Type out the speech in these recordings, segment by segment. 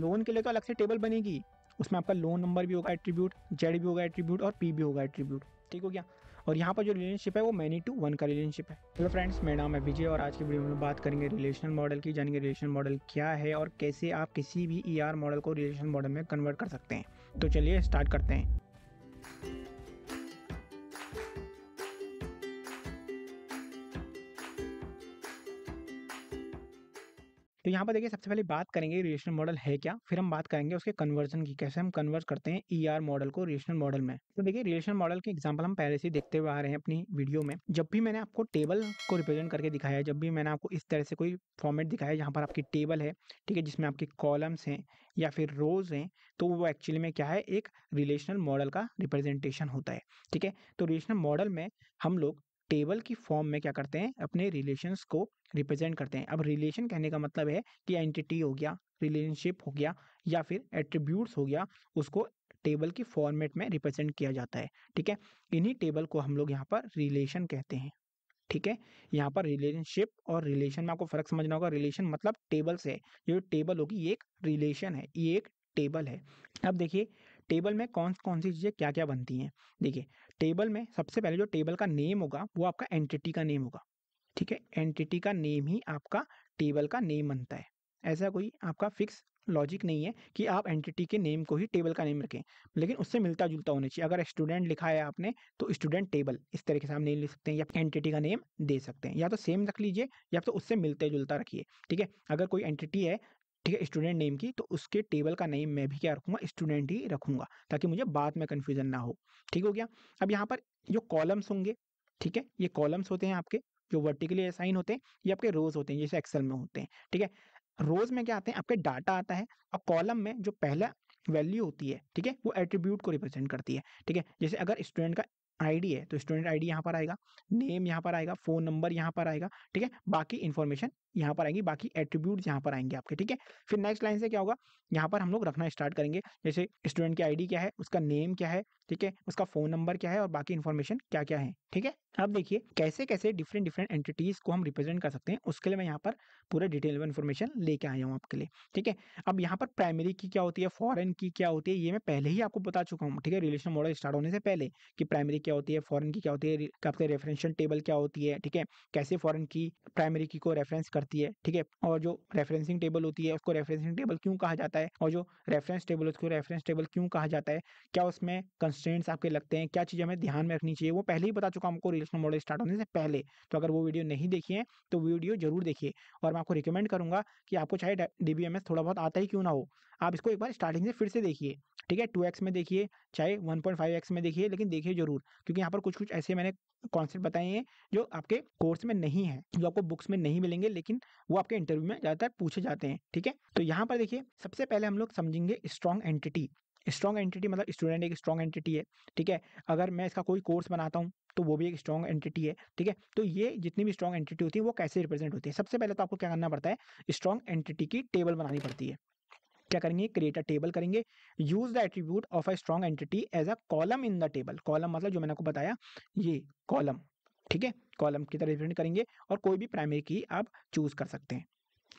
loan के लिए तो अलग से टेबल बनेगी उसमें आपका लोन नंबर भी होगा एट्रीब्यूट जेड भी होगा एट्रीब्यूट और पी भी होगा एट्रीब्यूट ठीक हो गया और यहाँ पर जो रिलेशनशिप है वो मैनी टू वन का रिलेशनशिप है हेलो फ्रेंड्स मेरा नाम है विजय और आज की वीडियो में बात करेंगे रिलेशनल मॉडल की जानेंगे रिलेशनल मॉडल क्या है और कैसे आप किसी भी ई e मॉडल को रिलेशनल मॉडल में कन्वर्ट कर सकते हैं तो चलिए स्टार्ट करते हैं तो यहाँ पर देखिए सबसे पहले बात करेंगे रिलेशनल मॉडल है क्या फिर हम बात करेंगे उसके कन्वर्जन की कैसे हम कन्वर्ट करते हैं ई आर मॉडल को रिलेशनल मॉडल में तो देखिए रिलेशनल मॉडल के एग्जाम्पल हम पहले से देखते हुए आ रहे हैं अपनी वीडियो में जब भी मैंने आपको टेबल को रिप्रेजेंट करके दिखाया जब भी मैंने आपको इस तरह से कोई फॉर्मेट दिखाया जहाँ पर आपकी टेबल है ठीक है जिसमें आपके कॉलम्स हैं या फिर रोज हैं तो वो एक्चुअली में क्या है एक रिलेशनल मॉडल का रिप्रेजेंटेशन होता है ठीक है तो रिलेशनल मॉडल में हम लोग टेबल की फॉर्म में क्या करते हैं अपने रिलेशंस को रिप्रेजेंट करते हैं अब रिलेशन कहने का मतलब है कि एंटिटी हो गया रिलेशनशिप हो गया या फिर एट्रीब्यूट्स हो गया उसको टेबल की फॉर्मेट में रिप्रेजेंट किया जाता है ठीक है इन्हीं टेबल को हम लोग यहाँ पर रिलेशन कहते हैं ठीक है यहाँ पर रिलेशनशिप और रिलेशन में आपको फर्क समझना होगा रिलेशन मतलब टेबल से जो टेबल होगी ये एक रिलेशन है ये एक टेबल है अब देखिए टेबल में कौन कौन सी चीज़ें क्या क्या बनती हैं देखिए टेबल में सबसे पहले जो टेबल का नेम होगा वो आपका एंटिटी का नेम होगा ठीक है एंटिटी का नेम ही आपका टेबल का नेम बनता है ऐसा कोई आपका फिक्स लॉजिक नहीं है कि आप एंटिटी के नेम को ही टेबल का नेम रखें लेकिन उससे मिलता जुलता होना चाहिए अगर स्टूडेंट लिखा है आपने तो स्टूडेंट टेबल इस तरीके से आप नहीं लिख सकते हैं या एंटिटी का नेम दे सकते हैं या तो सेम रख लीजिए या तो उससे मिलते जुलता रखिए ठीक है अगर कोई एंटिटी है ठीक है स्टूडेंट नेम की तो उसके टेबल का नेम मैं भी क्या रखूँगा स्टूडेंट ही रखूँगा ताकि मुझे बाद में कन्फ्यूजन ना हो ठीक हो गया अब यहाँ पर जो कॉलम्स होंगे ठीक है ये कॉलम्स होते हैं आपके जो वर्टिकली असाइन होते हैं ये आपके रोज होते हैं जैसे एक्सेल में होते हैं ठीक है रोज में क्या आते हैं आपके डाटा आता है और कॉलम में जो पहला वैल्यू होती है ठीक है वो एट्रीब्यूट को रिप्रेजेंट करती है ठीक है जैसे अगर स्टूडेंट का आईडी है तो स्टूडेंट आईडी यहाँ पर आएगा नेम यहाँ पर आएगा फोन नंबर यहाँ पर आएगा ठीक है बाकी इन्फॉर्मेशन यहाँ पर आएंगी बाकी एट्रीब्यूट यहाँ पर आएंगे आपके ठीक है फिर नेक्स्ट लाइन से क्या होगा यहाँ पर हम लोग रखना स्टार्ट करेंगे जैसे स्टूडेंट की आईडी क्या है उसका नेम क्या है ठीक है उसका फोन नंबर क्या है और बाकी इन्फॉर्मेशन क्या क्या है ठीक है अब देखिए कैसे कैसे डिफरेंट डिफरेंट एंटिटीज को हम रिप्रेजेंट कर सकते हैं उसके लिए मैं यहाँ पर पूरे डिटेल में इन्फॉर्मेशन लेके आया हूँ आपके लिए ठीक है अब यहाँ पर प्राइमरी की क्या होती है फॉरन की क्या होती है ये मैं पहले ही आपको बता चुका हूँ ठीक है रिलेशन मॉडल स्टार्ट होने से पहले कि प्राइमरी क्या होती है फॉरन की क्या होती है आपके रेफरेंशियल टेबल क्या होती है ठीक है कैसे फॉरन की प्राइमरी की को रेफरेंस करती है ठीक है और जो रेफरेंसिंग टेबल होती है उसको रेफरेंसिंग टेबल क्यों कहा जाता है और जो रेफरेंस टेबल उसको रेफरेंस टेबल क्यों कहा जाता है क्या उसमें कंस्टेंट्स आपके लगते हैं क्या चीज़ें हमें ध्यान में रखनी चाहिए वो पहले ही बता चुका हमको रिलेशनल मॉडल स्टार्ट होने से पहले तो अगर वो वीडियो नहीं देखी है तो वीडियो जरूर देखिए और मैं आपको रिकमेंड करूंगा कि आपको चाहे डी थोड़ा बहुत आता ही क्यों ना हो आप इसको एक बार स्टार्टिंग से फिर से देखिए ठीक है टू एक्स में देखिए चाहे वन पॉइंट फाइव एक्स में देखिए लेकिन देखिए जरूर क्योंकि यहाँ पर कुछ कुछ ऐसे मैंने कॉन्सेप्ट बताए हैं जो आपके कोर्स में नहीं है जो आपको बुक्स में नहीं मिलेंगे लेकिन वो आपके इंटरव्यू में ज़्यादातर पूछे जाते हैं ठीक है तो यहाँ पर देखिए सबसे पहले हम लोग समझेंगे स्ट्रॉन्ग एंटिटी स्ट्रॉन्ग एंटिटी मतलब स्टूडेंट एक स्ट्रॉन्ग एंटिटी है ठीक है अगर मैं इसका कोई कोर्स बनाता हूँ तो वो भी एक स्ट्रॉन्ग एंटिटी है ठीक है तो ये जितनी भी स्ट्रॉन्ग एंटिटी होती है वो कैसे रिप्रेजेंट होती है सबसे पहले तो आपको क्या करना पड़ता है स्ट्रॉन्ग एंटिटी की टेबल बनानी पड़ती है क्या करेंगे क्रिएट अ टेबल करेंगे use the attribute of a strong entity as a column in the table column मतलब जो मैंने आपको बताया ये कॉलम ठीक है कॉलम की तरह रिप्रेजेंट करेंगे और कोई भी प्राइमरी की आप चूज कर सकते हैं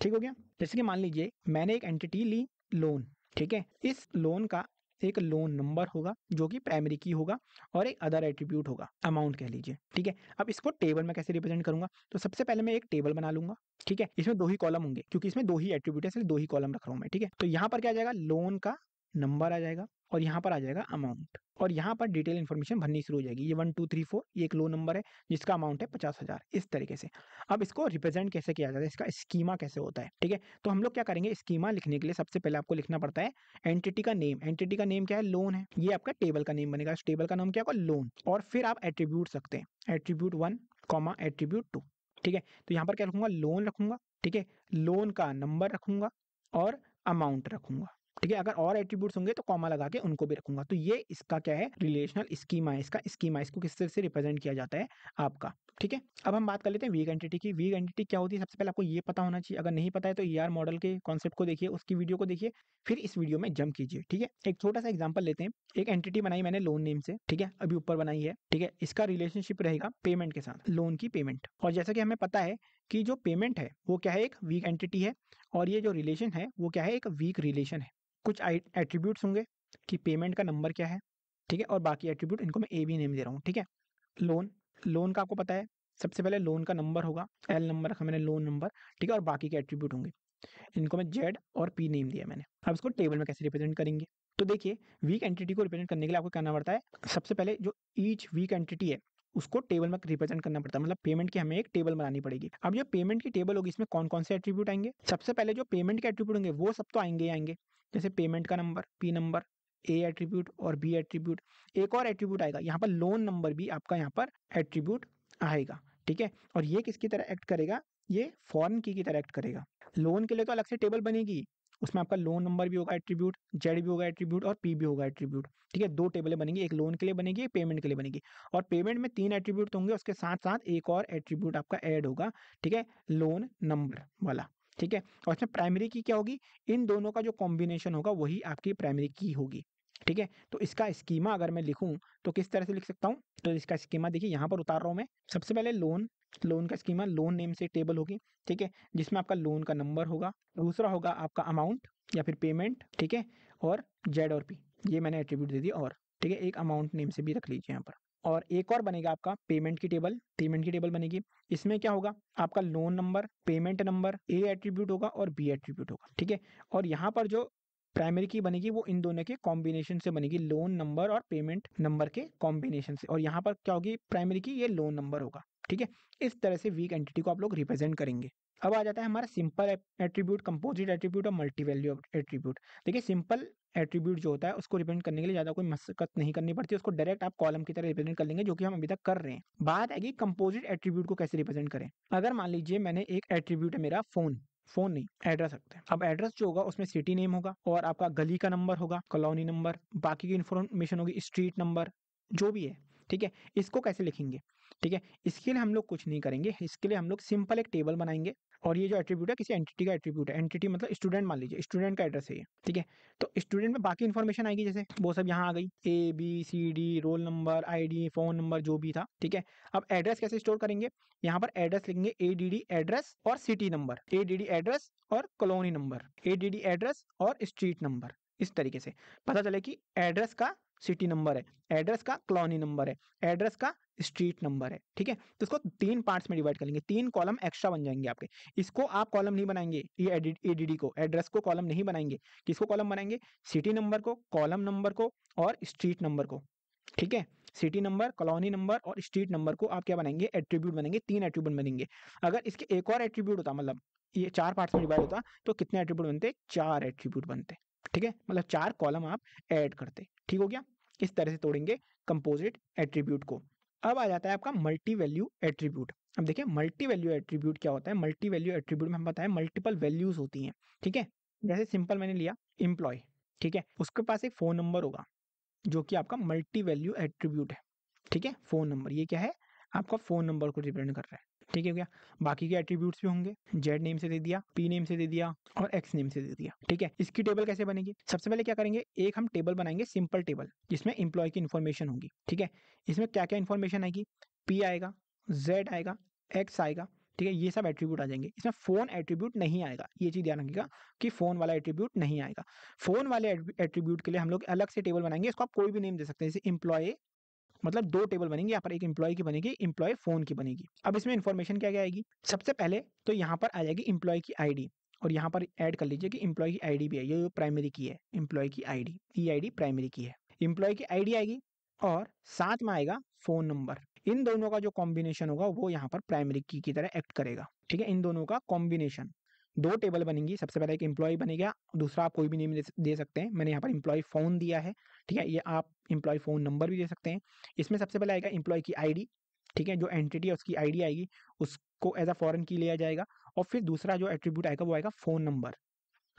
ठीक हो गया जैसे कि मान लीजिए मैंने एक एंटिटी ली लोन ठीक है इस लोन का एक लोन नंबर होगा जो कि प्राइमरी की होगा और एक अदर एट्रीब्यूट होगा अमाउंट कह लीजिए ठीक है अब इसको टेबल में कैसे रिप्रेजेंट करूंगा तो सबसे पहले मैं एक टेबल बना लूंगा ठीक है इसमें दो ही कॉलम होंगे क्योंकि इसमें दो ही एट्रीब्यूट है दो ही कॉलम रख रहा हूँ मैं ठीक है तो यहाँ पर क्या जाएगा लोन का नंबर आ जाएगा और यहाँ पर आ जाएगा अमाउंट और यहाँ पर डिटेल इन्फॉर्मेशन भरनी शुरू हो जाएगी ये वन टू थ्री फोर ये एक लो नंबर है जिसका अमाउंट है पचास हज़ार इस तरीके से अब इसको रिप्रेजेंट कैसे किया जाता है इसका स्कीमा कैसे होता है ठीक है तो हम लोग क्या करेंगे स्कीमा लिखने के लिए सबसे पहले आपको लिखना पड़ता है एंटिटी का नेम एंटिटी का नेम क्या है लोन है ये आपका टेबल का नेम बनेगा इस टेबल का नाम क्या होगा लोन और फिर आप एट्रीब्यूट सकते हैं attribute one comma attribute two ठीक है तो यहाँ पर क्या रखूंगा लोन रखूंगा ठीक है लोन का नंबर रखूंगा और अमाउंट रखूंगा ठीक है अगर और एट्रीब्यूट्स होंगे तो कॉमा लगा के उनको भी रखूंगा तो ये इसका क्या है रिलेशनल स्कीमा है इसका स्कीमा इसको किस तरह से रिप्रेजेंट किया जाता है आपका ठीक है अब हम बात कर लेते हैं वीक एंटिटी की वीक एंटिटी क्या होती है सबसे पहले आपको ये पता होना चाहिए अगर नहीं पता है तो ई मॉडल के कॉन्सेप्ट को देखिए उसकी वीडियो को देखिए फिर इस वीडियो में जम कीजिए ठीक है एक छोटा सा एग्जाम्पल लेते हैं एक एंटिटी बनाई मैंने लोन नेम से ठीक है अभी ऊपर बनाई है ठीक है इसका रिलेशनशिप रहेगा पेमेंट के साथ लोन की पेमेंट और जैसा कि हमें पता है कि जो पेमेंट है वो क्या है एक वीक एंटिटी है और ये जो रिलेशन है वो क्या है एक वीक रिलेशन है कुछ एट्रीब्यूट्स होंगे कि पेमेंट का नंबर क्या है ठीक है और बाकी एट्रीब्यूट इनको मैं ए बी नेम दे रहा हूँ ठीक है लोन लोन का आपको पता है सबसे पहले लोन का नंबर होगा एल नंबर रखा मैंने लोन नंबर ठीक है और बाकी के एट्रीब्यूट होंगे इनको मैं जेड और पी नेम दिया मैंने अब इसको टेबल में कैसे रिप्रेजेंट करेंगे तो देखिए वीक एंटिटी को रिप्रेजेंट करने के लिए आपको करना पड़ता है सबसे पहले जो ईच वीक एंटिटी है उसको टेबल में रिप्रेजेंट करना पड़ता है मतलब पेमेंट की हमें एक टेबल बनानी पड़ेगी अब जो पेमेंट की टेबल होगी इसमें कौन कौन से एट्रीब्यूट आएंगे सबसे पहले जो पेमेंट के एट्रीब्यूट होंगे वो सब तो आएंगे आएंगे जैसे पेमेंट का number P number A attribute और बी एट्रीब्यूट एक और एट्रीब्यूट आएगा यहाँ पर लोन नंबर भी आपका यहाँ पर एट्रीब्यूट आएगा ठीक है और ये किसकी तरह एक्ट करेगा ये फॉरन की की तरह एक्ट करेगा लोन के लिए तो अलग से टेबल बनेगी उसमें आपका लोन नंबर भी होगा एट्रीब्यूट जेड भी होगा एट्रीब्यूट और पी भी होगा एट्रीब्यूट ठीक है दो टेबलें बनेंगी एक लोन के लिए बनेगी एक पेमेंट के लिए बनेगी और पेमेंट में तीन एट्रीब्यूट होंगे उसके साथ साथ एक और एट्रीब्यूट आपका ऐड होगा ठीक है लोन नंबर वाला ठीक है और इसमें प्राइमरी की क्या होगी इन दोनों का जो कॉम्बिनेशन होगा वही आपकी प्राइमरी की होगी ठीक है तो इसका स्कीमा अगर मैं लिखूं तो किस तरह से लिख सकता हूं तो इसका स्कीमा देखिए यहां पर उतार रहा हूं मैं सबसे पहले लोन लोन का स्कीमा लोन नेम से टेबल होगी ठीक है जिसमें आपका लोन का नंबर होगा दूसरा होगा आपका अमाउंट या फिर पेमेंट ठीक है और जेड और पी ये मैंने एट्रीब्यूट दे दी और ठीक है एक अमाउंट नेम से भी रख लीजिए यहाँ पर और एक और बनेगा आपका पेमेंट की टेबल पेमेंट की टेबल बनेगी इसमें क्या होगा आपका loan number payment number A attribute होगा और बी एट्रीब्यूट होगा ठीक है और यहाँ पर जो प्राइमरी की बनेगी वो इन दोनों के कॉम्बिनेशन से बनेगी लोन नंबर और पेमेंट नंबर के कॉम्बिनेशन से और यहाँ पर क्या होगी प्राइमरी की ये लोन नंबर होगा ठीक है इस तरह से वीक एंटिटी को आप लोग रिप्रेजेंट करेंगे अब आ जाता है हमारा सिंपल एट्रीब्यूट कंपोजिट एट्रीब्यूट और मल्टी वैल्यू एट्रीब्यूट देखिए सिंपल एट्रीब्यूट जो होता है उसको रिप्रेजेंट करने के लिए ज्यादा कोई मशक्कत नहीं करनी पड़ती उसको डायरेक्ट आप कॉलम की तरह रिप्रेजेंट कर लेंगे जो कि हम अभी तक कर रहे हैं बात आएगी कंपोजिट एट्रीब्यूट को कैसे रिप्रेजेंट करें अगर मान लीजिए मैंने एक एट्रीब्यूट है मेरा फोन फोन नहीं एड्रेस रखते हैं अब एड्रेस जो होगा उसमें सिटी नेम होगा और आपका गली का नंबर होगा कॉलोनी नंबर बाकी की इन्फॉर्मेशन होगी स्ट्रीट नंबर जो भी है ठीक है इसको कैसे लिखेंगे ठीक है इसके लिए हम लोग कुछ नहीं करेंगे इसके लिए हम लोग सिंपल एक टेबल बनाएंगे और ये जो एट्रीब्यूट है किसी एंटिटी का एट्रीब्यूट है एंटिटी मतलब स्टूडेंट मान लीजिए स्टूडेंट का एड्रेस है ये ठीक है तो स्टूडेंट में बाकी इन्फॉर्मेशन आएगी जैसे वो सब यहाँ आ गई A B C D roll number ID phone number जो भी था ठीक है अब एड्रेस कैसे स्टोर करेंगे यहाँ पर एड्रेस लिखेंगे ए एड्रेस और सिटी नंबर ए एड्रेस और कॉलोनी नंबर ए एड्रेस और स्ट्रीट नंबर इस तरीके से पता चले कि एड्रेस का सिटी नंबर है एड्रेस का कॉलोनी नंबर है एड्रेस का स्ट्रीट नंबर है ठीक है तो इसको तीन पार्ट्स में डिवाइड करेंगे तीन कॉलम एक्स्ट्रा बन जाएंगे आपके इसको आप कॉलम नहीं बनाएंगे ये एडीडी को एड्रेस को कॉलम नहीं बनाएंगे किसको कॉलम बनाएंगे सिटी नंबर को कॉलम नंबर को और स्ट्रीट नंबर को ठीक है सिटी नंबर कॉलोनी नंबर और स्ट्रीट नंबर को आप क्या बनाएंगे एट्रीब्यूट बनेंगे तीन एट्रीब्यूट बनेंगे अगर इसके एक और एट्रीब्यूट होता मतलब ये चार पार्ट्स में डिवाइड होता तो कितने एट्रीब्यूट बनते चार एट्रीब्यूट बनते ठीक है मतलब चार कॉलम आप ऐड करते ठीक हो गया इस तरह से तोड़ेंगे कंपोजिट एट्रीब्यूट को अब आ जाता है आपका मल्टी वैल्यू एट्रीब्यूट अब देखिए मल्टी वैल्यू एट्रीब्यूट क्या होता है मल्टी वैल्यू एट्रीब्यूट में हम बताएं मल्टीपल वैल्यूज होती हैं ठीक है जैसे सिंपल मैंने लिया एम्प्लॉय ठीक है उसके पास एक फोन नंबर होगा जो कि आपका मल्टी वैल्यू एट्रीब्यूट है ठीक है फोन नंबर ये क्या है आपका फोन नंबर को रिप्रेजेंट कर रहा है ठीक है क्या बाकी के एट्रीब्यूट्स भी होंगे जेड नेम से दे दिया पी नेम से दे दिया और एक्स नेम से दे दिया ठीक है इसकी टेबल कैसे बनेगी सबसे पहले क्या करेंगे एक हम टेबल बनाएंगे सिंपल टेबल जिसमें इंप्लॉय की इन्फॉर्मेशन होगी ठीक है इसमें क्या क्या इन्फॉर्मेशन आएगी पी आएगा जेड आएगा एक्स आएगा ठीक है ये सब एट्रीब्यूट आ जाएंगे इसमें फोन एट्रीब्यूट नहीं आएगा ये चीज ध्यान रखिएगा कि फोन वाला एट्रीब्यूट नहीं आएगा फोन वाले एट्रीब्यूट के लिए हम लोग अलग से टेबल बनाएंगे इसको आप कोई भी नेम दे सकते हैं जैसे इम्प्लॉय मतलब दो टेबल बनेंगे यहाँ पर एक इम्प्लॉय की बनेगी इम्प्लॉय फोन की बनेगी अब इसमें इन्फॉर्मेशन क्या क्या आएगी सबसे पहले तो यहाँ पर आ जाएगी इम्प्लॉय की आईडी और यहाँ पर ऐड कर लीजिए कि इम्प्लॉय की आईडी भी है ये प्राइमरी की है इम्प्लॉय की आईडी ये आईडी प्राइमरी की है इम्प्लॉय की आईडी आएगी और साथ में आएगा फोन नंबर इन दोनों का जो कॉम्बिनेशन होगा वो यहाँ पर प्राइमरी की की तरह एक्ट करेगा ठीक है इन दोनों का कॉम्बिनेशन दो टेबल बनेंगी सबसे पहले एक एम्प्लॉय बनेगा दूसरा आप कोई भी नेम दे सकते हैं मैंने यहाँ पर एम्प्लॉय फ़ोन दिया है ठीक है ये आप एम्प्लॉय फ़ोन नंबर भी दे सकते हैं इसमें सबसे पहले आएगा एम्प्लॉय की आईडी ठीक है जो एंटिटी है उसकी आईडी आएगी उसको एज अ फॉरन की लिया जाएगा और फिर दूसरा जो एट्रीब्यूट आएगा वो आएगा फ़ोन नंबर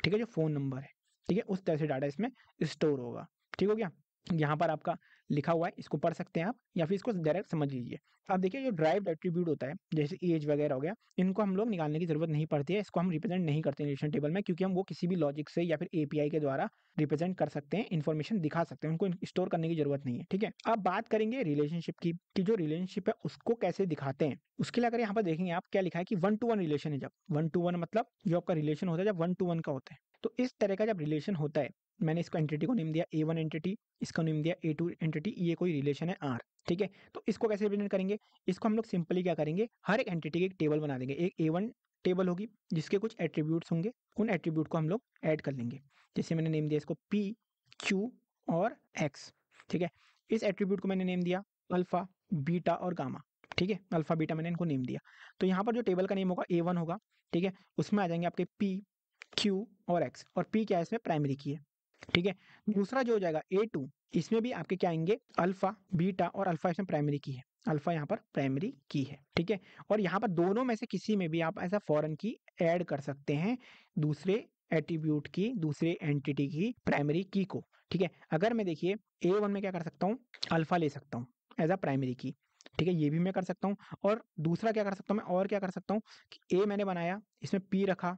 ठीक है जो फ़ोन नंबर है ठीक है उस तरह से डाटा इसमें स्टोर होगा ठीक हो गया यहाँ पर आपका लिखा हुआ है इसको पढ़ सकते हैं आप या फिर इसको डायरेक्ट समझ लीजिए तो आप देखिए जो ड्राइव एट्रीब्यूट होता है जैसे एज वगैरह हो गया इनको हम लोग निकालने की जरूरत नहीं पड़ती है इसको हम रिप्रेजेंट नहीं करते रिलेशन टेबल में क्योंकि हम वो किसी भी लॉजिक से या फिर एपीआई के द्वारा रिप्रेजेंट कर सकते हैं इन्फॉर्मेशन दिखा सकते हैं उनको स्टोर करने की जरूरत नहीं है ठीक है अब बात करेंगे रिलेशनशिप की कि जो रिलेशनशिप है उसको कैसे दिखाते हैं उसके लिए अगर यहाँ पर देखेंगे आप क्या लिखा है कि वन टू वन रिलेशन है जब वन टू वन मतलब जो आपका रिलेशन होता है जब वन टू वन का होता है तो इस तरह का जब रिलेशन होता है मैंने इसको एंटिटी को नेम दिया ए वन एंटिटी इसको नेम दिया ए टू एंटिटी ये कोई रिलेशन है आर ठीक है तो इसको कैसे रिप्रेजेंट करेंगे इसको हम लोग सिंपली क्या करेंगे हर एक एंटिटी की एक टेबल बना देंगे एक ए वन टेबल होगी जिसके कुछ एट्रीब्यूट्स होंगे उन एट्रीब्यूट को हम लोग ऐड कर लेंगे जैसे मैंने नेम दिया इसको पी क्यू और एक्स ठीक है इस एट्रीब्यूट को मैंने नेम दिया अल्फा बीटा और गामा ठीक है अल्फा बीटा मैंने इनको नेम दिया तो यहाँ पर जो टेबल का नेम होगा ए वन होगा ठीक है उसमें आ जाएंगे आपके पी क्यू और एक्स और पी क्या है इसमें प्राइमरी की है ठीक है दूसरा जो हो जाएगा ए टू इसमें भी आपके क्या आएंगे अल्फा बीटा और अल्फा इसमें प्राइमरी की है अल्फा यहाँ पर प्राइमरी की है ठीक है और यहाँ पर दोनों में से किसी में भी आप ऐसा फॉरन की एड कर सकते हैं दूसरे एटीब्यूट की दूसरे एंटिटी की प्राइमरी की को ठीक है अगर मैं देखिए ए वन में क्या कर सकता हूँ अल्फा ले सकता हूँ एज अ प्राइमरी की ठीक है ये भी मैं कर सकता हूँ और दूसरा क्या कर सकता हूँ मैं और क्या कर सकता हूँ कि ए मैंने बनाया इसमें पी रखा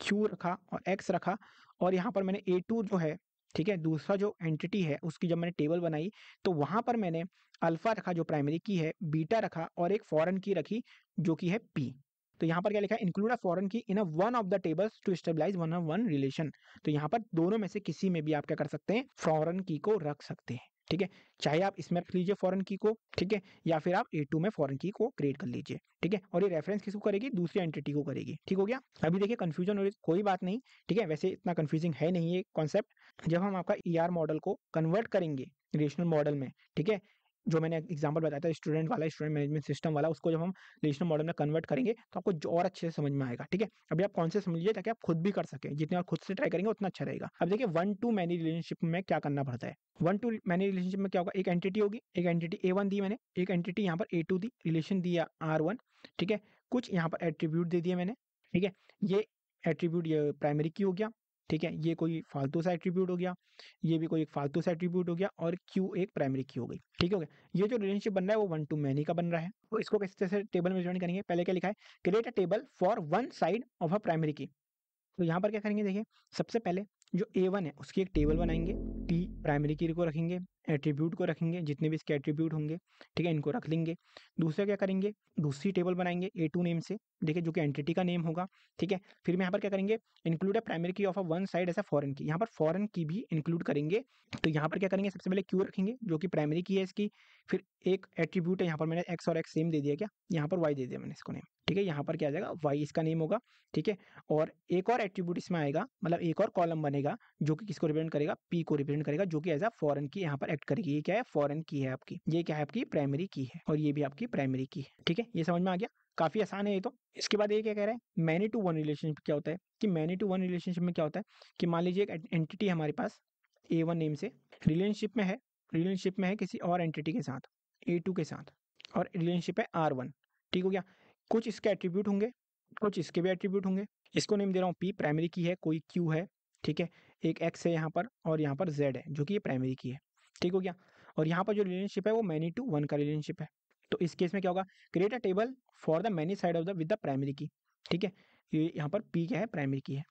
क्यू रखा और एक्स रखा और यहाँ पर मैंने ए टू जो है ठीक है दूसरा जो एंटिटी है उसकी जब मैंने टेबल बनाई तो वहां पर मैंने अल्फा रखा जो प्राइमरी की है बीटा रखा और एक फॉरन की रखी जो कि है पी तो यहाँ पर क्या लिखा है include a foreign key in one of the tables to stabilize one of one relation तो यहाँ पर दोनों में से किसी में भी आप क्या कर सकते हैं फॉरन की को रख सकते हैं ठीक है चाहे आप इसमें रख लीजिए फॉरन की को ठीक है या फिर आप ए टू में फॉरन की को क्रिएट कर लीजिए ठीक है और ये रेफरेंस किसको करेगी दूसरी एंटिटी को करेगी ठीक हो गया अभी देखिए कन्फ्यूजन हो रही कोई बात नहीं ठीक है वैसे इतना कन्फ्यूजिंग है नहीं ये कॉन्सेप्ट जब हम आपका ई e मॉडल को कन्वर्ट करेंगे रेशनल मॉडल में ठीक है जो मैंने एग्जाम्पल बताया था स्टूडेंट वाला स्टूडेंट मैनेजमेंट सिस्टम वाला उसको जब हम रिलेशनल मॉडल में कन्वर्ट करेंगे तो आपको और अच्छे से समझ में आएगा ठीक है अभी आप कौन से समझ लीजिए ताकि आप खुद भी कर सकें जितने आप खुद से ट्राई करेंगे उतना अच्छा रहेगा अब देखिए वन टू मैनी रिलेशनशिप में क्या करना पड़ता है वन टू मैनी रिलेशनशिप में क्या होगा एक एंटिटी होगी एक एंटिटी ए वन दी मैंने एक एंटिटी यहाँ पर ए टू दी रिलेशन दिया आर वन ठीक है कुछ यहाँ पर एट्रीब्यूट दे दिए मैंने ठीक है ये एट्रीब्यूट ये प्राइमरी की हो गया ठीक है ये कोई फालतू सा एट्रीब्यूट हो गया ये भी कोई एक फालतू सा एट्रीब्यूट हो गया और क्यू एक प्राइमरी की हो गई ठीक हो गया ये जो रिलेशनशिप बन रहा है वो वन टू मैनी का बन रहा है तो इसको किस तरह से टेबल में रिटर्न करेंगे पहले क्या लिखा है create a table for one side of a primary key तो यहाँ पर क्या करेंगे देखिए सबसे पहले जो ए वन है उसकी एक टेबल बनाएंगे पी प्राइमरी की को रखेंगे एट्रीब्यूट को रखेंगे जितने भी इसके एट्रीब्यूट होंगे ठीक है इनको रख लेंगे दूसरा क्या करेंगे दूसरी टेबल बनाएंगे ए टू नेम से देखिए जो कि एंटिटी का नेम होगा ठीक है फिर मैं यहाँ पर क्या करेंगे इंक्लूड है प्राइमरी की ऑफ वन साइड ऐसा फॉरन की यहाँ पर फॉरन की भी इंक्लूड करेंगे तो यहाँ पर क्या करेंगे सबसे पहले क्यू रखेंगे जो कि प्राइमरी की है इसकी फिर एक एट्रीब्यूट है यहाँ पर मैंने एक्स और एक्स सेम दे दिया क्या यहाँ पर वाई दे दिया मैंने इसको नेम ठीक है यहाँ पर क्या आ जाएगा वाई इसका नेम होगा ठीक है और एक और एट्रीब्यूट इसमें आएगा मतलब एक और कॉलम बनेगा जो कि किसको रिप्रेजेंट करेगा पी को रिप्रेजेंट प्रिंट करेगा जो कि एज अ फॉरन की यहाँ पर एक्ट करेगी ये क्या है फॉरन की है आपकी ये क्या है आपकी प्राइमरी की है और ये भी आपकी प्राइमरी की है ठीक है ये समझ में आ गया काफी आसान है ये तो इसके बाद ये क्या कह रहे हैं मैनी टू वन रिलेशनशिप क्या होता है कि मैनी टू वन रिलेशनशिप में क्या होता है कि मान लीजिए एक एंटिटी हमारे पास ए वन नेम से रिलेशनशिप में है रिलेशनशिप में है किसी और एंटिटी के साथ ए टू के साथ और रिलेशनशिप है आर वन ठीक हो गया कुछ इसके एट्रीब्यूट होंगे कुछ इसके भी एट्रीब्यूट होंगे इसको नेम दे रहा हूँ पी प्राइमरी की है कोई क्यू है ठीक है एक एक्स है यहाँ पर और यहाँ पर जेड है जो कि ये प्राइमरी की है ठीक हो गया और यहाँ पर जो रिलेशनशिप है वो मैनी टू वन का रिलेशनशिप है तो इस केस में क्या होगा create a table for the many side of the with the primary key ठीक है ये यहाँ पर पी क्या है प्राइमरी की है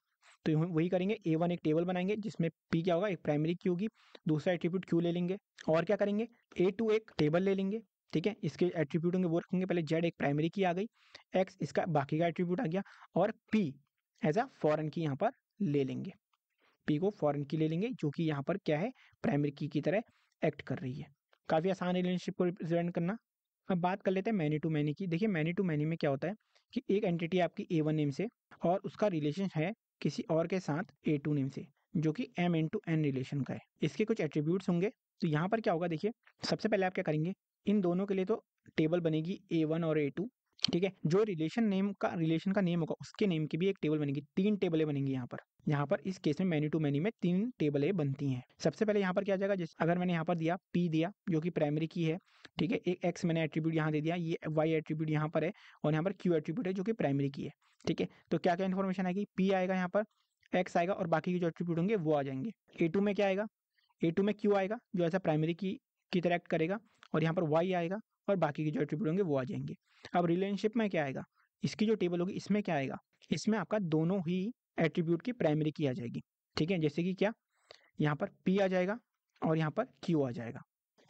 तो वही करेंगे ए वन एक टेबल बनाएंगे जिसमें पी क्या होगा एक प्राइमरी की होगी दूसरा एट्रीब्यूट क्यू ले लेंगे और क्या करेंगे ए टू एक टेबल ले लेंगे ठीक है इसके एट्रीब्यूट होंगे वो रखेंगे पहले जेड एक प्राइमरी की आ गई एक्स इसका बाकी का एट्रीब्यूट आ गया और पी एज अ फॉरन की यहाँ पर ले लेंगे पी को फॉरन की ले लेंगे जो कि यहाँ पर क्या है प्राइमरी की की तरह एक्ट कर रही है काफ़ी आसान रिलेशनशिप को रिप्रेजेंट करना अब बात कर लेते हैं मैनी टू मैनी की देखिए मैनी टू मैनी में क्या होता है कि एक एंटिटी आपकी ए वन नेम से और उसका रिलेशन है किसी और के साथ ए टू नेम से जो कि M N to N relation का है इसके कुछ एट्रीब्यूट्स होंगे तो यहाँ पर क्या होगा देखिए सबसे पहले आप क्या करेंगे इन दोनों के लिए तो टेबल बनेगी ए वन और ए टू ठीक है जो रिलेशन नेम का रिलेशन का नेम होगा उसके नेम की भी एक टेबल बनेगी तीन टेबलें बनेंगी यहाँ पर यहाँ पर इस केस में मैनी टू मैनी में तीन टेबलें बनती हैं सबसे पहले यहाँ पर क्या जाएगा जैसे अगर मैंने यहाँ पर दिया पी दिया जो कि प्राइमरी की है ठीक है एक एक्स मैंने एट्रीब्यूट यहाँ दे दिया ये वाई एट्रीब्यूट यहाँ पर है और यहाँ पर क्यू एट्रीब्यूट है जो कि प्राइमरी की है ठीक है तो क्या क्या इन्फॉर्मेशन आएगी पी आएगा यहाँ पर एक्स आएगा और बाकी के जो एट्रीब्यूट होंगे वो आ जाएंगे ए टू में क्या आएगा ए टू में क्यू आएगा जो ऐसा प्राइमरी की की तरह एक्ट करेगा और यहाँ पर वाई आएगा और बाकी के जो एट्रीब्यूट होंगे वो आ जाएंगे अब रिलेशनशिप में क्या आएगा इसकी जो टेबल होगी इसमें क्या आएगा इसमें आपका दोनों ही एट्रीब्यूट की प्राइमरी की आ जाएगी ठीक है जैसे कि क्या यहाँ पर पी आ जाएगा और यहाँ पर क्यू आ जाएगा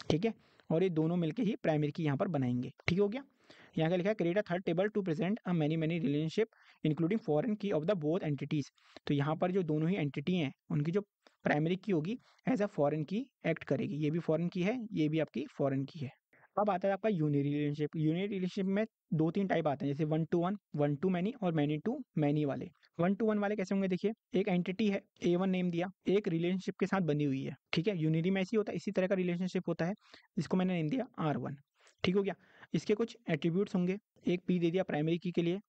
ठीक है और ये दोनों मिलके ही प्राइमरी की यहाँ पर बनाएंगे ठीक हो गया यहाँ का लिखा है create a third table to present a many many relationship including foreign key of the both entities तो यहाँ पर जो दोनों ही एंटिटी हैं उनकी जो प्राइमरी की होगी as a foreign key act करेगी ये भी फॉरन की है ये भी आपकी फॉरन की है अब आता है आपका यूनि रिलेशनशिप यूनि रिलेशनशिप में दो तीन टाइप आते हैं जैसे one to one one to many और मैनी टू मैनी वाले वन टू वन वाले कैसे होंगे देखिए एक एंटिटी है ए वन नेम दिया एक रिलेशनशिप के साथ बनी हुई है ठीक है यूनिटी में ऐसी होता है इसी तरह का रिलेशनशिप होता है जिसको मैंने नेम दिया आर वन ठीक हो गया इसके कुछ एट्रीब्यूट्स होंगे एक पी दे दिया प्राइमरी की के लिए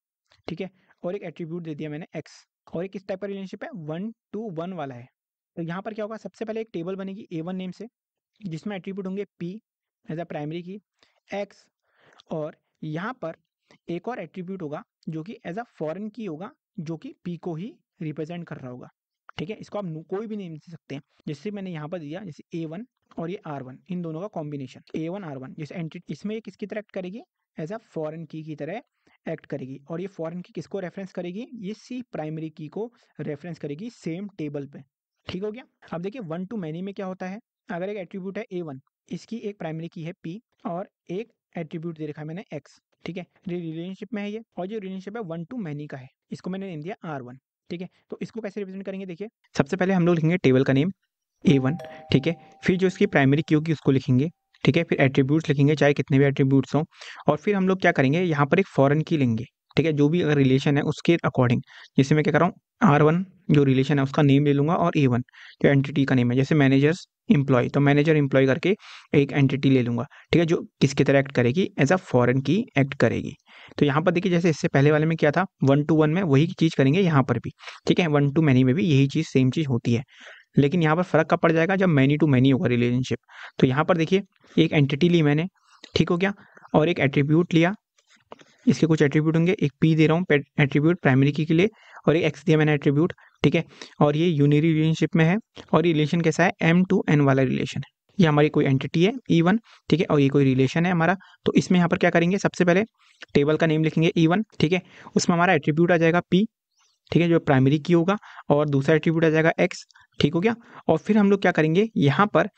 ठीक है और एक एट्रीब्यूट दे दिया मैंने एक्स और एक किस टाइप का रिलेशनशिप है वन टू वन वाला है तो यहाँ पर क्या होगा सबसे पहले एक टेबल बनेगी ए वन नेम से जिसमें एट्रीब्यूट होंगे P as a primary key X और यहाँ पर एक और एट्रीब्यूट होगा जो कि एज अ फॉरन की होगा जो कि पी को ही रिप्रेजेंट कर रहा होगा ठीक है इसको आप कोई भी नेम दे सकते हैं जैसे मैंने यहाँ पर दिया जैसे ए वन और ये आर वन इन दोनों का combination A one R one जैसे एंट्री इसमें ये किसकी तरह एक्ट करेगी एज अ फॉरन की की तरह एक्ट करेगी और ये फॉरन की किसको रेफरेंस करेगी ये सी प्राइमरी की को रेफरेंस करेगी सेम टेबल पे ठीक हो गया अब देखिए वन टू मैनी में क्या होता है अगर एक एट्रीब्यूट है ए वन इसकी एक प्राइमरी की है पी और एक एट्रीब्यूट दे रखा है मैंने एक्स ठीक है रिलेशनशिप में है ये और जो रिलेशनशिप है वन टू मैनी का है इसको मैंने नेम दिया आर वन ठीक है तो इसको कैसे रिप्रेजेंट करेंगे देखिए सबसे पहले हम लोग लिखेंगे टेबल का नेम ए वन ठीक है फिर जो इसकी प्राइमरी की होगी उसको लिखेंगे ठीक है फिर एट्रीब्यूट्स लिखेंगे चाहे कितने भी एट्रीब्यूट्स हों और फिर हम लोग क्या करेंगे यहाँ पर एक फॉरन की लेंगे ठीक है जो भी अगर रिलेशन है उसके अकॉर्डिंग जैसे मैं क्या कर रहा हूँ आर वन जो रिलेशन है उसका नेम ले लूँगा और ए वन जो एंटिटी का नेम है जैसे मैनेजर्स एम्प्लॉय तो मैनेजर एम्प्लॉय करके एक एंटिटी ले लूँगा ठीक है जो किसके तरह एक्ट करेगी एज अ फॉरन की एक्ट करेगी तो यहाँ पर देखिए जैसे इससे पहले वाले में क्या था वन टू वन में वही चीज़ करेंगे यहाँ पर भी ठीक है वन टू मैनी में भी यही चीज़ सेम चीज़ होती है लेकिन यहाँ पर फ़र्क कब पड़ जाएगा जब मैनी टू मैनी होगा रिलेशनशिप तो यहाँ पर देखिए एक एंटिटी ली मैंने ठीक हो गया और एक एट्रीब्यूट लिया इसके कुछ एट्रीब्यूट होंगे एक पी दे रहा हूँ एट्रीब्यूट प्राइमरी की के लिए और एक एक्स दिया मैंने एट्रीब्यूट ठीक है और ये यूनिरी रिलेशनशिप में है और ये रिलेशन कैसा है एम टू एन वाला रिलेशन है ये हमारी कोई एंटिटी है ई e वन ठीक है और ये कोई रिलेशन है हमारा तो इसमें यहाँ पर क्या करेंगे सबसे पहले टेबल का नेम लिखेंगे ई e वन ठीक है उसमें हमारा एट्रीब्यूट आ जाएगा पी ठीक है जो प्राइमरी की होगा और दूसरा एट्रीब्यूट आ जाएगा एक्स ठीक हो गया और फिर हम लोग क्या करेंगे यहाँ पर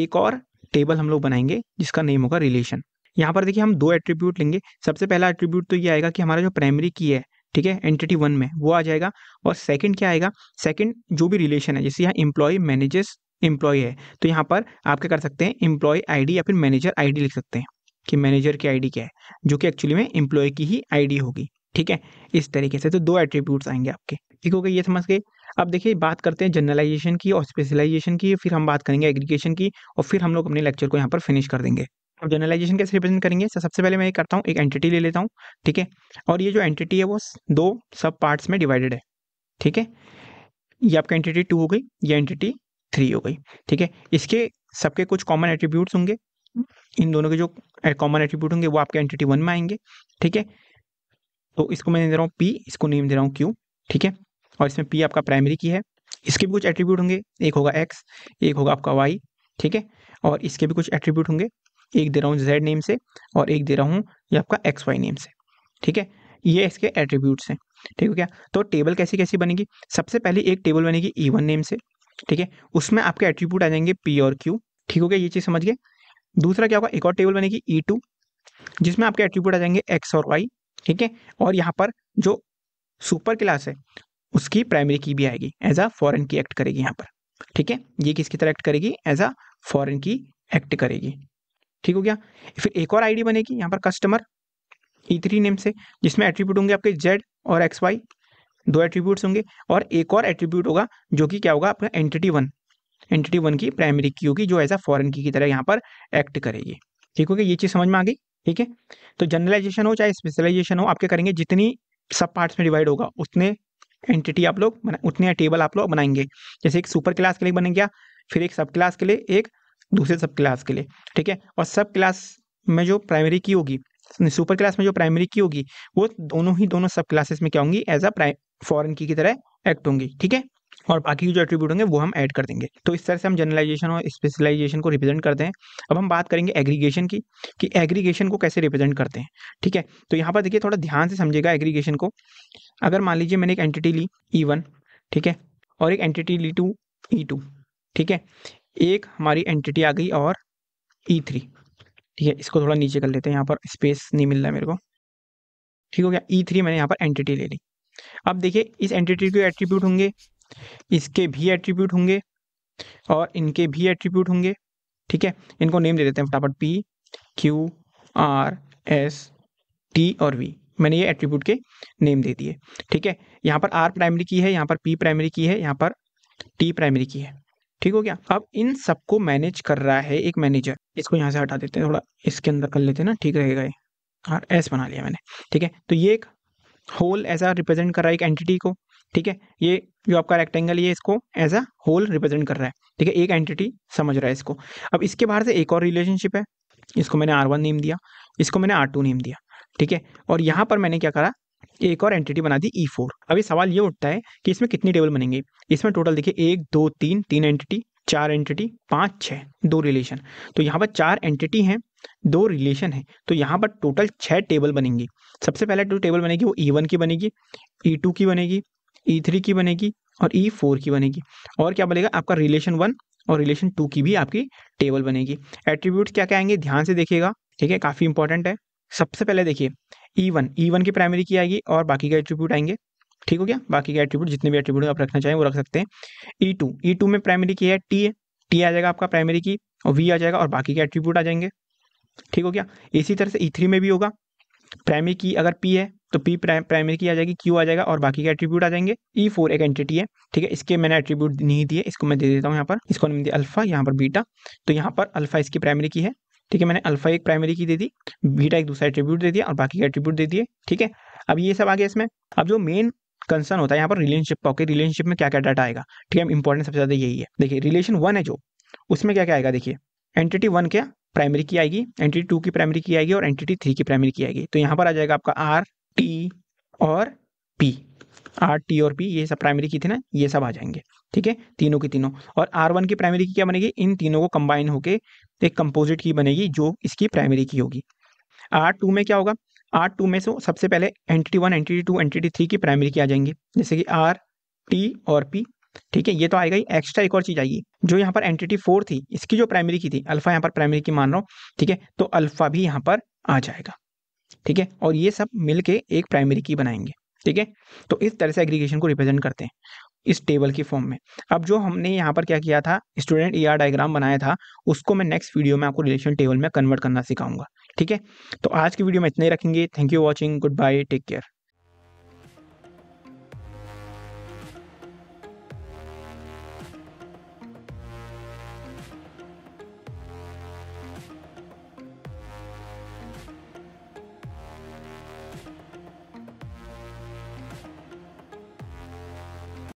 एक और टेबल हम लोग बनाएंगे जिसका नेम होगा रिलेशन यहाँ पर देखिए हम दो एट्रीब्यूट लेंगे सबसे पहला एट्रीब्यूट तो ये आएगा कि हमारा जो प्राइमरी की है ठीक है एंटिटी वन में वो आ जाएगा और सेकंड क्या आएगा सेकंड जो भी रिलेशन है जैसे यहाँ इम्प्लॉय मैनेजर्स इम्प्लॉय है तो यहाँ पर आप क्या कर सकते हैं इम्प्लॉय आईडी या फिर मैनेजर आईडी लिख सकते हैं कि मैनेजर की आईडी क्या है जो कि एक्चुअली में इम्प्लॉय की ही आईडी होगी ठीक है इस तरीके से तो दो एट्रीब्यूट्स आएंगे आपके ठीक हो गए ये समझ गए अब देखिए बात करते हैं जनरलाइजेशन की और स्पेशलाइजेशन की फिर हम बात करेंगे एग्रीगेशन की और फिर हम लोग अपने लेक्चर को यहाँ पर फिनिश कर देंगे अब जनरलाइजेशन कैसे रिप्रेजेंट करेंगे तो सबसे पहले मैं ये करता हूँ एक एंटिटी ले लेता हूँ ठीक है और ये जो एंटिटी है वो दो सब पार्ट्स में डिवाइडेड है ठीक है ये आपका एंटिटी टू हो गई ये एंटिटी थ्री हो गई ठीक है इसके सबके कुछ कॉमन एट्रीब्यूट्स होंगे इन दोनों के जो कॉमन एट्रीब्यूट होंगे वो आपके एंटिटी वन में आएंगे ठीक है तो इसको मैं दे रहा हूँ पी इसको नेम दे रहा हूँ क्यू ठीक है और इसमें पी आपका प्राइमरी की है इसके भी कुछ एट्रीब्यूट होंगे एक होगा एक्स एक होगा आपका वाई ठीक है और इसके भी कुछ एट्रीब्यूट होंगे एक दे रहा हूँ जेड नेम से और एक दे रहा हूँ ये आपका एक्स वाई नेम से ठीक है ये इसके एट्रीब्यूट्स हैं ठीक है क्या तो टेबल कैसी कैसी बनेगी सबसे पहले एक टेबल बनेगी ई वन नेम से ठीक है उसमें आपके एट्रीब्यूट आ जाएंगे पी और क्यू ठीक हो गया ये चीज़ समझ गए दूसरा क्या होगा एक और टेबल बनेगी ई e टू जिसमें आपके एट्रीब्यूट आ जाएंगे एक्स और वाई ठीक है और यहाँ पर जो सुपर क्लास है उसकी प्राइमरी की भी आएगी एज अ फॉरन की एक्ट करेगी यहाँ पर ठीक है ये किसकी तरह एक्ट करेगी एज अ फॉरन की एक्ट करेगी ठीक हो गया फिर एक और आईडी बनेगी यहाँ पर कस्टमर ई थ्री नेम से जिसमें एट्रीब्यूट होंगे आपके जेड और एक्स वाई दो एट्रीब्यूट्स होंगे और एक और एट्रीब्यूट होगा जो कि क्या होगा आपका एंटिटी वन एंटिटी वन की प्राइमरी की होगी जो एज अ फॉरन की की तरह यहाँ पर एक्ट करेगी ठीक हो गया ये चीज़ समझ में आ गई ठीक है तो जनरलाइजेशन हो चाहे स्पेशलाइजेशन हो आपके करेंगे जितनी सब पार्ट्स में डिवाइड होगा उतने एंटिटी आप लोग उतने टेबल आप लोग बनाएंगे जैसे एक सुपर क्लास के लिए बन गया फिर एक सब क्लास के लिए एक दूसरे सब क्लास के लिए ठीक है और सब क्लास में जो प्राइमरी की होगी सुपर क्लास में जो प्राइमरी की होगी वो दोनों ही दोनों सब क्लासेस में क्या होंगी एज अ फॉरन की की तरह एक्ट होंगी ठीक है और बाकी जो एट्रीब्यूट होंगे वो हम ऐड कर देंगे तो इस तरह से हम जनरलाइजेशन और स्पेशलाइजेशन को रिप्रेजेंट करते हैं अब हम बात करेंगे एग्रीगेशन की कि एग्रीगेशन को कैसे रिप्रेजेंट करते हैं ठीक है तो यहाँ पर देखिए थोड़ा ध्यान से समझेगा एग्रीगेशन को अगर मान लीजिए मैंने एक एंटिटी ली ई e वन ठीक है और एक एंटिटी ली टू ई टू ठीक है एक हमारी एंटिटी आ गई और ई e थ्री ठीक है इसको थोड़ा नीचे कर लेते हैं यहाँ पर स्पेस नहीं मिल रहा मेरे को ठीक हो गया ई e थ्री मैंने यहाँ पर एंटिटी ले ली अब देखिए इस एंटिटी के एट्रीब्यूट होंगे इसके भी एट्रीब्यूट होंगे और इनके भी एट्रीब्यूट होंगे ठीक है इनको नेम दे देते हैं फटाफट P Q R S T और वी मैंने ये एट्रीब्यूट के नेम दे दिए ठीक है यहाँ पर आर प्राइमरी की है यहाँ पर पी प्राइमरी की है यहाँ पर टी प्राइमरी की है ठीक हो गया अब इन सबको मैनेज कर रहा है एक मैनेजर इसको यहाँ से हटा देते हैं थोड़ा इसके अंदर कर लेते हैं ना ठीक रहेगा ये और एस बना लिया मैंने ठीक है तो ये एक होल ऐसा रिप्रेजेंट कर रहा है एक एंटिटी को ठीक है ये जो आपका रेक्टेंगल ये इसको एज अ होल रिप्रेजेंट कर रहा है ठीक है एक एंटिटी समझ रहा है इसको अब इसके बाहर से एक और रिलेशनशिप है इसको मैंने आर वन नेम दिया इसको मैंने आर टू नेम दिया ठीक है और यहाँ पर मैंने क्या करा एक और एंटिटी बना दी ई फोर अभी सवाल ये उठता है कि इसमें कितनी टेबल बनेंगे इसमें टोटल देखिए एक दो तीन तीन एंटिटी चार एंटिटी पाँच छः दो रिलेशन तो यहाँ पर चार एंटिटी हैं दो रिलेशन है तो यहाँ पर टोटल छः टेबल बनेंगी सबसे पहले जो टेबल बनेगी वो ई e वन की बनेगी ई e टू की बनेगी ई e थ्री की बनेगी और ई फोर की बनेगी और क्या बनेगा आपका रिलेशन वन और रिलेशन टू की भी आपकी टेबल बनेगी एट्रीब्यूट क्या क्या आएंगे ध्यान से देखिएगा ठीक है काफ़ी इंपॉर्टेंट है सबसे पहले देखिए ई वन ई वन की प्राइमरी की आएगी और बाकी के एट्रीब्यूट आएंगे ठीक हो गया बाकी के एट्रीब्यूट जितने भी एट्रीब्यूट आप रखना चाहें वो रख सकते हैं ई टू ई टू में प्राइमरी की है टी है टी आ जाएगा आपका प्राइमरी की और वी आ जाएगा और बाकी के एट्रीब्यूट आ जाएंगे ठीक हो गया इसी तरह से ई e थ्री में भी होगा प्राइमरी की अगर पी है तो पी प्राइमरी की आ जाएगी क्यू आ जाएगा और बाकी के एट्रीब्यूट आ जाएंगे ई e फोर एक एंटिटी है ठीक है इसके मैंने एट्रीब्यूट नहीं दिए इसको मैं दे देता हूँ यहाँ पर इसको नाम दिया अल्फा यहाँ पर बीटा तो यहाँ पर अल्फा इसकी प्राइमरी की है ठीक है मैंने अल्फा एक प्राइमरी की दे दी बीटा एक दूसरा एट्रीब्यूट दे दिया और बाकी एट्रीब्यूट दे दिए ठीक है अब ये सब आ गया इसमें अब जो मेन कंसर्न होता है यहाँ पर रिलेशनशिप का ओके रिलेशनशिप में क्या क्या डाटा आएगा ठीक है इंपॉर्टेंट सबसे ज्यादा यही है देखिए रिलेशन वन है जो उसमें क्या क्या आएगा देखिए एंटिटी वन क्या प्राइमरी की आएगी एंटिटी टू की प्राइमरी की आएगी और एंटिटी थ्री की प्राइमरी की आएगी तो यहाँ पर आ जाएगा आपका आर टी और पी आर टी और पी ये सब प्राइमरी की थी ना ये सब आ जाएंगे ठीक है तीनों की तीनों और आर वन की प्राइमरी की क्या बनेगी इन तीनों को कंबाइन होकर एक कंपोजिट की बनेगी जो इसकी प्राइमरी की होगी आर टू में क्या होगा आर टू में से सबसे पहले entity one entity two entity three की प्राइमरी की आ जाएंगी जैसे कि आर टी और पी ठीक है ये तो आएगा ही एक्स्ट्रा एक और चीज़ आएगी जो यहाँ पर एंटिटी फोर थी इसकी जो प्राइमरी की थी अल्फा यहाँ पर प्राइमरी की मान रहा हूँ ठीक है तो अल्फा भी यहाँ पर आ जाएगा ठीक है और ये सब मिलके एक प्राइमरी की बनाएंगे ठीक है तो इस तरह से एग्रीगेशन को रिप्रेजेंट करते हैं इस टेबल की फॉर्म में अब जो हमने यहाँ पर क्या किया था स्टूडेंट ईआर e डायग्राम बनाया था उसको मैं नेक्स्ट वीडियो में आपको रिलेशन टेबल में कन्वर्ट करना सिखाऊंगा ठीक है तो आज की वीडियो में इतना ही रखेंगे thank you watching goodbye take care